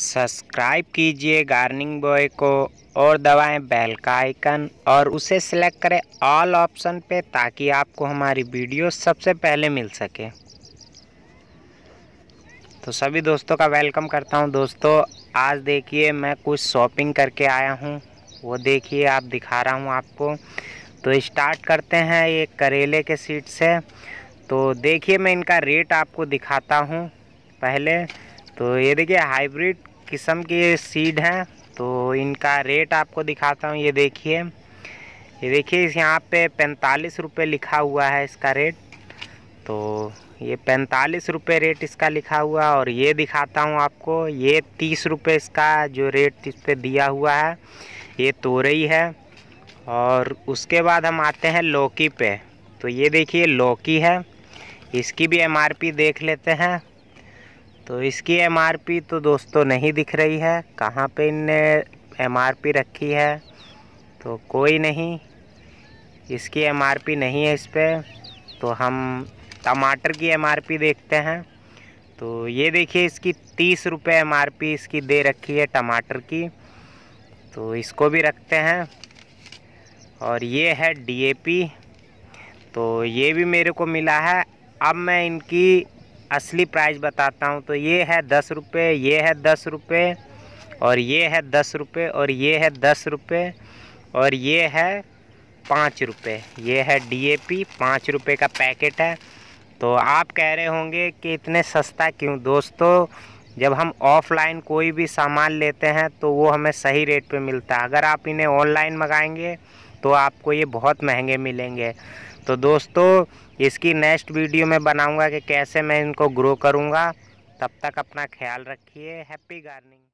subscribe कीजिए गार्निंग boy को और दबाएं बेल का आइकन और उसे सिलेक्ट करें ऑल ऑप्शन पे ताकि आपको हमारी वीडियो सबसे पहले मिल सके तो सभी दोस्तों का वेलकम करता हूं दोस्तों आज देखिए मैं कुछ शॉपिंग करके आया हूं वो देखिए आप दिखा रहा हूं आपको तो स्टार्ट करते हैं ये करेले के सीट से तो देखिए मैं इनका रेट आपको दिखाता हूँ पहले तो ये देखिए हाइब्रिड किस्म के सीड हैं तो इनका रेट आपको दिखाता हूँ ये देखिए ये देखिए इस यहाँ पे पैंतालीस रुपये लिखा हुआ है इसका रेट तो ये पैंतालीस रुपये रेट इसका लिखा हुआ और ये दिखाता हूँ आपको ये तीस रुपये इसका जो रेट इस पर दिया हुआ है ये तोरई है और उसके बाद हम आते हैं लौकी पे तो ये देखिए लौकी है इसकी भी एमआरपी देख लेते हैं तो इसकी एमआरपी तो दोस्तों नहीं दिख रही है कहाँ पे इनने एमआरपी रखी है तो कोई नहीं इसकी एमआरपी नहीं है इस पर तो हम टमाटर की एमआरपी देखते हैं तो ये देखिए इसकी तीस रुपये एम इसकी दे रखी है टमाटर की तो इसको भी रखते हैं और ये है डीएपी तो ये भी मेरे को मिला है अब मैं इनकी असली प्राइस बताता हूँ तो ये है दस रुपये ये है दस रुपये और ये है दस रुपये और ये है दस रुपये और ये है पाँच रुपये ये है डीएपी पाँच रुपये का पैकेट है तो आप कह रहे होंगे कि इतने सस्ता क्यों दोस्तों जब हम ऑफ़लाइन कोई भी सामान लेते हैं तो वो हमें सही रेट पे मिलता है अगर आप इन्हें ऑनलाइन मंगाएंगे तो आपको ये बहुत महंगे मिलेंगे तो दोस्तों इसकी नेक्स्ट वीडियो में बनाऊंगा कि कैसे मैं इनको ग्रो करूंगा तब तक अपना ख्याल रखिए हैप्पी गार्डनिंग